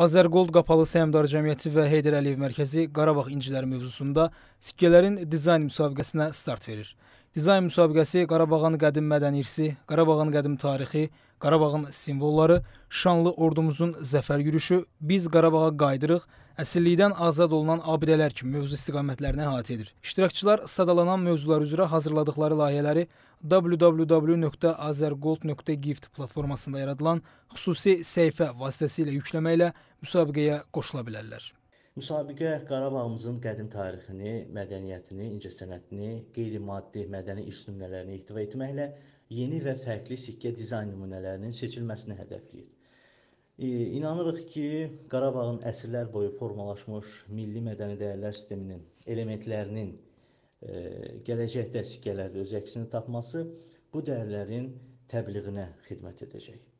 Azərgold Qapalı Səhmdar Cəmiyyəti və Heydər Əliyev Mərkəzi Qarabağ inciləri mövzusunda sikkələrin dizayn müsabiqəsinə start verir. Dizayn müsabiqəsi Qarabağın qədim mədəni irsi, Qarabağın qədim tarixi, Qarabağın simvolları, şanlı ordumuzun zəfər yürüşü, biz Qarabağa qayıdırıq, əsirlikdən azad olunan abidələr kimi mövzu istiqamətlərini əhatə edir. İştirakçılar sadalanan mövzular üzrə hazırladıkları layihələri www.azergold.gift platformasında yaradılan xüsusi səhifə vasitəsilə yükləməklə müsabiqəyə qoşula bilərlər. Müsabiqə Qarabağımızın qədim tarixini, mədəniyyətini, incəsənətini, qeyri-maddi mədəni irs nümunələrini ehtiva etməklə yeni və fərqli sikkə dizayn nümunələrinin seçilməsini hədəfləyir. İnanırıq ki, Qarabağın əsrlər boyu formalaşmış milli mədəni dəyərlər sisteminin elementlərinin e, gələcəkdə sikkələrdə öz əksini tapması bu dəyərlərin təbliğinə xidmət edəcək.